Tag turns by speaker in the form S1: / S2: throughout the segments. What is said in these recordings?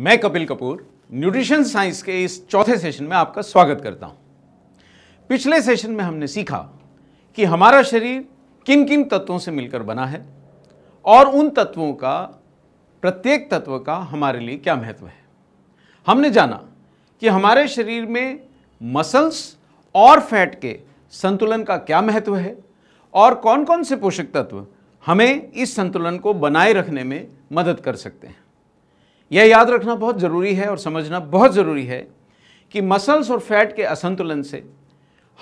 S1: मैं Kapil Kapoor nutrition science के इस चौथे सेशन में आपका स्वागत करता हूं पिछले सेशन में हमने सीखा कि हमारा शरीर किन किन तत्वों से मिलकर बना है और उन तत्वों का प्रत्येक तत्व का हमारे लिए क्या महत्व है हमने जाना कि हमारे शरीर में मसल्स और फैट के संतुलन का क्या महत्व है और कौन कौन से पोषक तत्व हमें इस संतुलन को बनाए रखने में मदद कर सकते हैं यह याद रखना बहुत ज़रूरी है और समझना बहुत ज़रूरी है कि मसल्स और फैट के असंतुलन से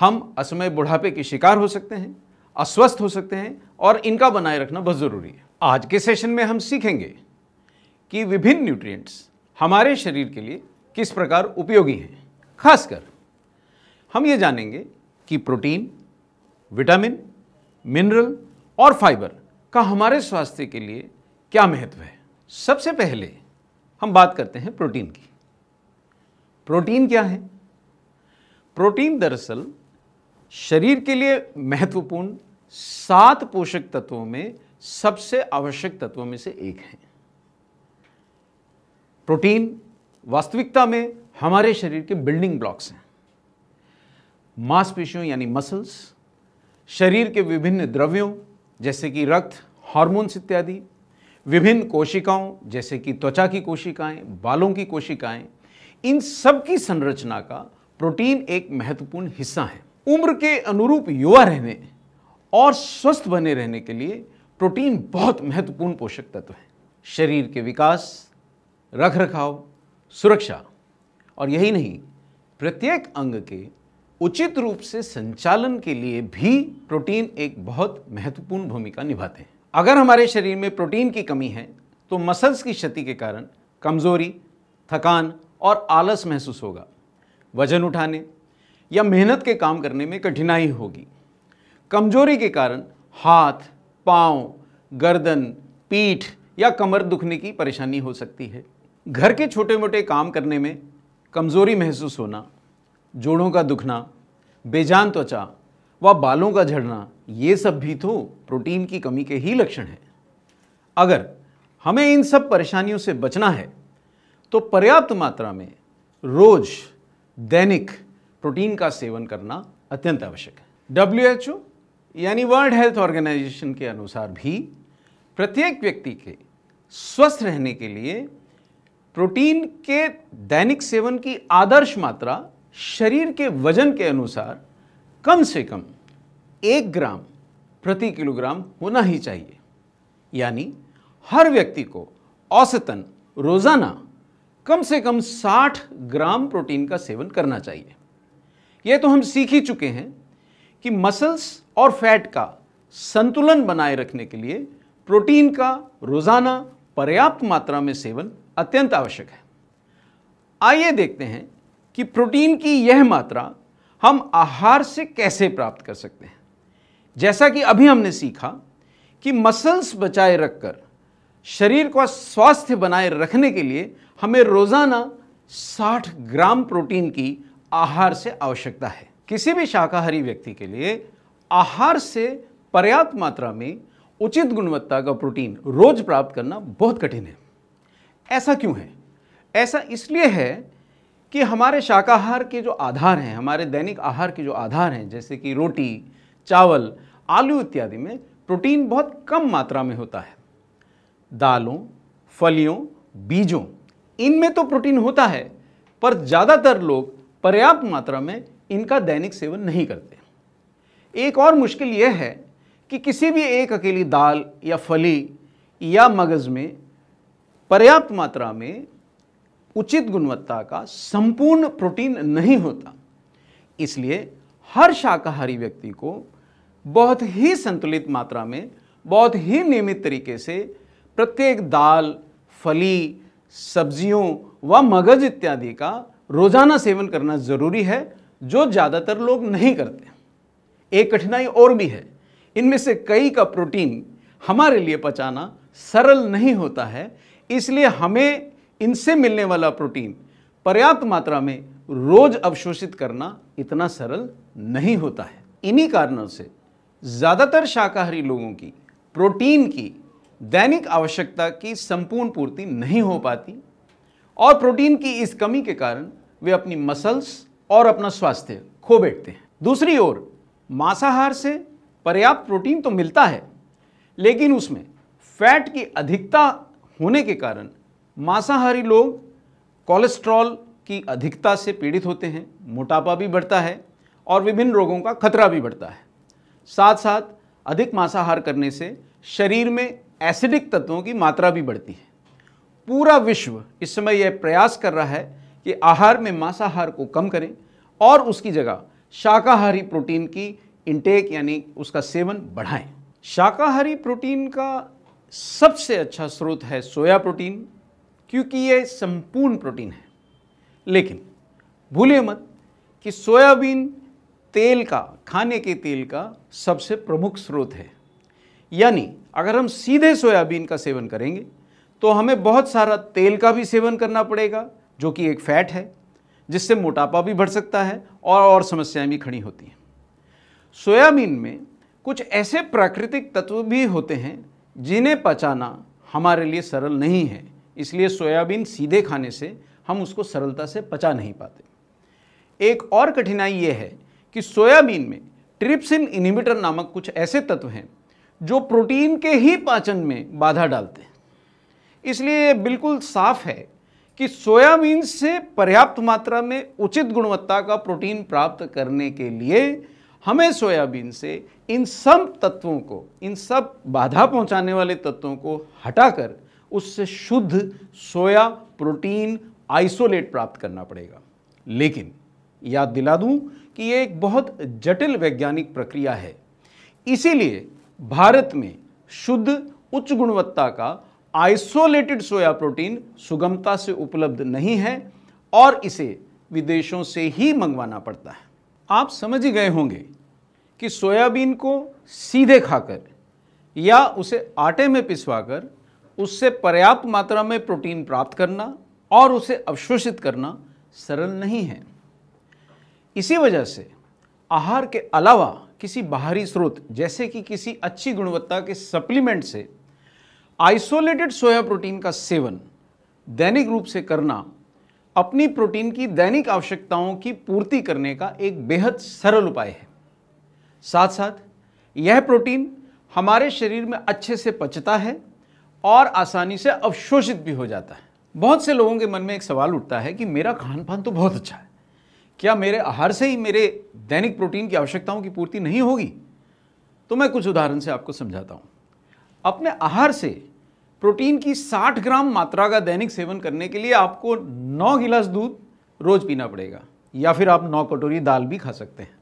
S1: हम असमय बुढ़ापे के शिकार हो सकते हैं अस्वस्थ हो सकते हैं और इनका बनाए रखना बहुत ज़रूरी है आज के सेशन में हम सीखेंगे कि विभिन्न न्यूट्रिएंट्स हमारे शरीर के लिए किस प्रकार उपयोगी हैं खासकर हम ये जानेंगे कि प्रोटीन विटामिन मिनरल और फाइबर का हमारे स्वास्थ्य के लिए क्या महत्व है सबसे पहले हम बात करते हैं प्रोटीन की प्रोटीन क्या है प्रोटीन दरअसल शरीर के लिए महत्वपूर्ण सात पोषक तत्वों में सबसे आवश्यक तत्वों में से एक है प्रोटीन वास्तविकता में हमारे शरीर के बिल्डिंग ब्लॉक्स हैं मांसपेशियों यानी मसल्स शरीर के विभिन्न द्रव्यों जैसे कि रक्त हार्मोन्स इत्यादि विभिन्न कोशिकाओं जैसे कि त्वचा की कोशिकाएं बालों की कोशिकाएं इन सब की संरचना का प्रोटीन एक महत्वपूर्ण हिस्सा है उम्र के अनुरूप युवा रहने और स्वस्थ बने रहने के लिए प्रोटीन बहुत महत्वपूर्ण पोषक तत्व है शरीर के विकास रख रखाव सुरक्षा और यही नहीं प्रत्येक अंग के उचित रूप से संचालन के लिए भी प्रोटीन एक बहुत महत्वपूर्ण भूमिका निभाते हैं अगर हमारे शरीर में प्रोटीन की कमी है तो मसल्स की क्षति के कारण कमज़ोरी थकान और आलस महसूस होगा वजन उठाने या मेहनत के काम करने में कठिनाई होगी कमजोरी के कारण हाथ पाँव गर्दन पीठ या कमर दुखने की परेशानी हो सकती है घर के छोटे मोटे काम करने में कमज़ोरी महसूस होना जोड़ों का दुखना बेजान त्वचा व बालों का झड़ना ये सब भी तो प्रोटीन की कमी के ही लक्षण हैं अगर हमें इन सब परेशानियों से बचना है तो पर्याप्त मात्रा में रोज दैनिक प्रोटीन का सेवन करना अत्यंत आवश्यक है डब्ल्यू एच ओ यानी वर्ल्ड हेल्थ ऑर्गेनाइजेशन के अनुसार भी प्रत्येक व्यक्ति के स्वस्थ रहने के लिए प्रोटीन के दैनिक सेवन की आदर्श मात्रा शरीर के वजन के अनुसार कम से कम एक ग्राम प्रति किलोग्राम होना ही चाहिए यानी हर व्यक्ति को औसतन रोज़ाना कम से कम 60 ग्राम प्रोटीन का सेवन करना चाहिए यह तो हम सीख ही चुके हैं कि मसल्स और फैट का संतुलन बनाए रखने के लिए प्रोटीन का रोज़ाना पर्याप्त मात्रा में सेवन अत्यंत आवश्यक है आइए देखते हैं कि प्रोटीन की यह मात्रा हम आहार से कैसे प्राप्त कर सकते हैं जैसा कि अभी हमने सीखा कि मसल्स बचाए रखकर शरीर को स्वास्थ्य बनाए रखने के लिए हमें रोज़ाना 60 ग्राम प्रोटीन की आहार से आवश्यकता है किसी भी शाकाहारी व्यक्ति के लिए आहार से पर्याप्त मात्रा में उचित गुणवत्ता का प्रोटीन रोज प्राप्त करना बहुत कठिन है ऐसा क्यों है ऐसा इसलिए है कि हमारे शाकाहार के जो आधार हैं हमारे दैनिक आहार के जो आधार हैं जैसे कि रोटी चावल आलू इत्यादि में प्रोटीन बहुत कम मात्रा में होता है दालों फलियों बीजों इनमें तो प्रोटीन होता है पर ज़्यादातर लोग पर्याप्त मात्रा में इनका दैनिक सेवन नहीं करते एक और मुश्किल यह है कि किसी भी एक अकेली दाल या फली या मगज़ में पर्याप्त मात्रा में उचित गुणवत्ता का संपूर्ण प्रोटीन नहीं होता इसलिए हर शाकाहारी व्यक्ति को बहुत ही संतुलित मात्रा में बहुत ही नियमित तरीके से प्रत्येक दाल फली सब्जियों व मगज इत्यादि का रोजाना सेवन करना जरूरी है जो ज़्यादातर लोग नहीं करते एक कठिनाई और भी है इनमें से कई का प्रोटीन हमारे लिए पचाना सरल नहीं होता है इसलिए हमें इनसे मिलने वाला प्रोटीन पर्याप्त मात्रा में रोज अवशोषित करना इतना सरल नहीं होता है इन्हीं कारणों से ज़्यादातर शाकाहारी लोगों की प्रोटीन की दैनिक आवश्यकता की संपूर्ण पूर्ति नहीं हो पाती और प्रोटीन की इस कमी के कारण वे अपनी मसल्स और अपना स्वास्थ्य खो बैठते हैं दूसरी ओर मांसाहार से पर्याप्त प्रोटीन तो मिलता है लेकिन उसमें फैट की अधिकता होने के कारण मांसाहारी लोग कोलेस्ट्रॉल की अधिकता से पीड़ित होते हैं मोटापा भी बढ़ता है और विभिन्न रोगों का खतरा भी बढ़ता है साथ साथ अधिक मांसाहार करने से शरीर में एसिडिक तत्वों की मात्रा भी बढ़ती है पूरा विश्व इस समय यह प्रयास कर रहा है कि आहार में मांसाहार को कम करें और उसकी जगह शाकाहारी प्रोटीन की इंटेक यानी उसका सेवन बढ़ाएं शाकाहारी प्रोटीन का सबसे अच्छा स्रोत है सोया प्रोटीन क्योंकि ये संपूर्ण प्रोटीन है लेकिन भूलिए मत कि सोयाबीन तेल का खाने के तेल का सबसे प्रमुख स्रोत है यानी अगर हम सीधे सोयाबीन का सेवन करेंगे तो हमें बहुत सारा तेल का भी सेवन करना पड़ेगा जो कि एक फैट है जिससे मोटापा भी बढ़ सकता है और और समस्याएं भी खड़ी होती हैं सोयाबीन में कुछ ऐसे प्राकृतिक तत्व भी होते हैं जिन्हें पचाना हमारे लिए सरल नहीं है इसलिए सोयाबीन सीधे खाने से हम उसको सरलता से पचा नहीं पाते एक और कठिनाई ये है कि सोयाबीन में ट्रिप्सिन इनहिबिटर नामक कुछ ऐसे तत्व हैं जो प्रोटीन के ही पाचन में बाधा डालते हैं इसलिए ये बिल्कुल साफ है कि सोयाबीन से पर्याप्त मात्रा में उचित गुणवत्ता का प्रोटीन प्राप्त करने के लिए हमें सोयाबीन से इन सब तत्वों को इन सब बाधा पहुंचाने वाले तत्वों को हटाकर उससे शुद्ध सोया प्रोटीन आइसोलेट प्राप्त करना पड़ेगा लेकिन याद दिला दूं कि ये एक बहुत जटिल वैज्ञानिक प्रक्रिया है इसीलिए भारत में शुद्ध उच्च गुणवत्ता का आइसोलेटेड सोया प्रोटीन सुगमता से उपलब्ध नहीं है और इसे विदेशों से ही मंगवाना पड़ता है आप समझ ही गए होंगे कि सोयाबीन को सीधे खाकर या उसे आटे में पिसवाकर उससे पर्याप्त मात्रा में प्रोटीन प्राप्त करना और उसे अवशोषित करना सरल नहीं है इसी वजह से आहार के अलावा किसी बाहरी स्रोत जैसे कि किसी अच्छी गुणवत्ता के सप्लीमेंट से आइसोलेटेड सोया प्रोटीन का सेवन दैनिक रूप से करना अपनी प्रोटीन की दैनिक आवश्यकताओं की पूर्ति करने का एक बेहद सरल उपाय है साथ साथ यह प्रोटीन हमारे शरीर में अच्छे से पचता है और आसानी से अवशोषित भी हो जाता है बहुत से लोगों के मन में एक सवाल उठता है कि मेरा खान पान तो बहुत अच्छा है क्या मेरे आहार से ही मेरे दैनिक प्रोटीन की आवश्यकताओं की पूर्ति नहीं होगी तो मैं कुछ उदाहरण से आपको समझाता हूँ अपने आहार से प्रोटीन की 60 ग्राम मात्रा का दैनिक सेवन करने के लिए आपको 9 गिलास दूध रोज पीना पड़ेगा या फिर आप 9 कटोरी दाल भी खा सकते हैं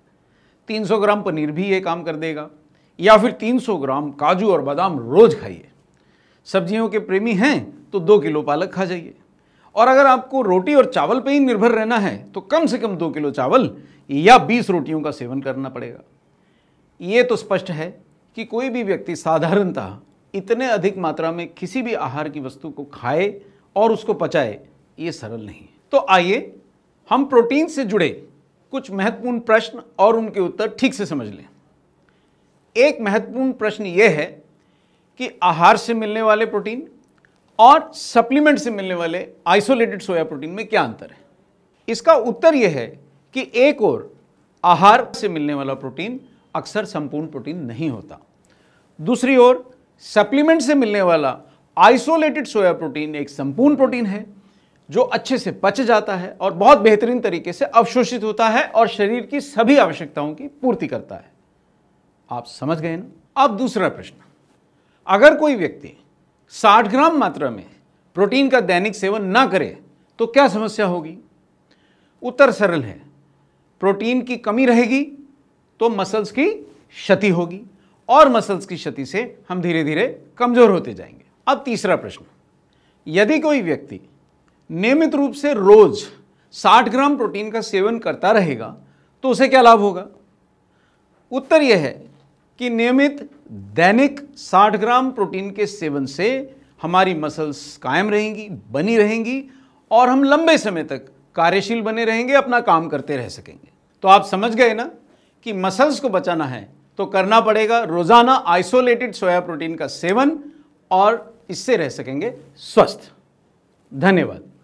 S1: 300 ग्राम पनीर भी ये काम कर देगा या फिर 300 ग्राम काजू और बादाम रोज खाइए सब्जियों के प्रेमी हैं तो दो किलो पालक खा जाइए और अगर आपको रोटी और चावल पर ही निर्भर रहना है तो कम से कम दो किलो चावल या बीस रोटियों का सेवन करना पड़ेगा ये तो स्पष्ट है कि कोई भी व्यक्ति साधारणतः इतने अधिक मात्रा में किसी भी आहार की वस्तु को खाए और उसको पचाए ये सरल नहीं है तो आइए हम प्रोटीन से जुड़े कुछ महत्वपूर्ण प्रश्न और उनके उत्तर ठीक से समझ लें एक महत्वपूर्ण प्रश्न ये है कि आहार से मिलने वाले प्रोटीन और सप्लीमेंट से मिलने वाले आइसोलेटेड सोया प्रोटीन में क्या अंतर है इसका उत्तर यह है कि एक और आहार से मिलने वाला प्रोटीन अक्सर संपूर्ण प्रोटीन नहीं होता दूसरी ओर सप्लीमेंट से मिलने वाला आइसोलेटेड सोया प्रोटीन एक संपूर्ण प्रोटीन है जो अच्छे से पच जाता है और बहुत बेहतरीन तरीके से अवशोषित होता है और शरीर की सभी आवश्यकताओं की पूर्ति करता है आप समझ गए ना अब दूसरा प्रश्न अगर कोई व्यक्ति 60 ग्राम मात्रा में प्रोटीन का दैनिक सेवन ना करे तो क्या समस्या होगी उत्तर सरल है प्रोटीन की कमी रहेगी तो मसल्स की क्षति होगी और मसल्स की क्षति से हम धीरे धीरे कमज़ोर होते जाएंगे अब तीसरा प्रश्न यदि कोई व्यक्ति नियमित रूप से रोज़ 60 ग्राम प्रोटीन का सेवन करता रहेगा तो उसे क्या लाभ होगा उत्तर यह है कि नियमित दैनिक 60 ग्राम प्रोटीन के सेवन से हमारी मसल्स कायम रहेंगी बनी रहेंगी और हम लंबे समय तक कार्यशील बने रहेंगे अपना काम करते रह सकेंगे तो आप समझ गए ना कि मसल्स को बचाना है तो करना पड़ेगा रोजाना आइसोलेटेड सोया प्रोटीन का सेवन और इससे रह सकेंगे स्वस्थ धन्यवाद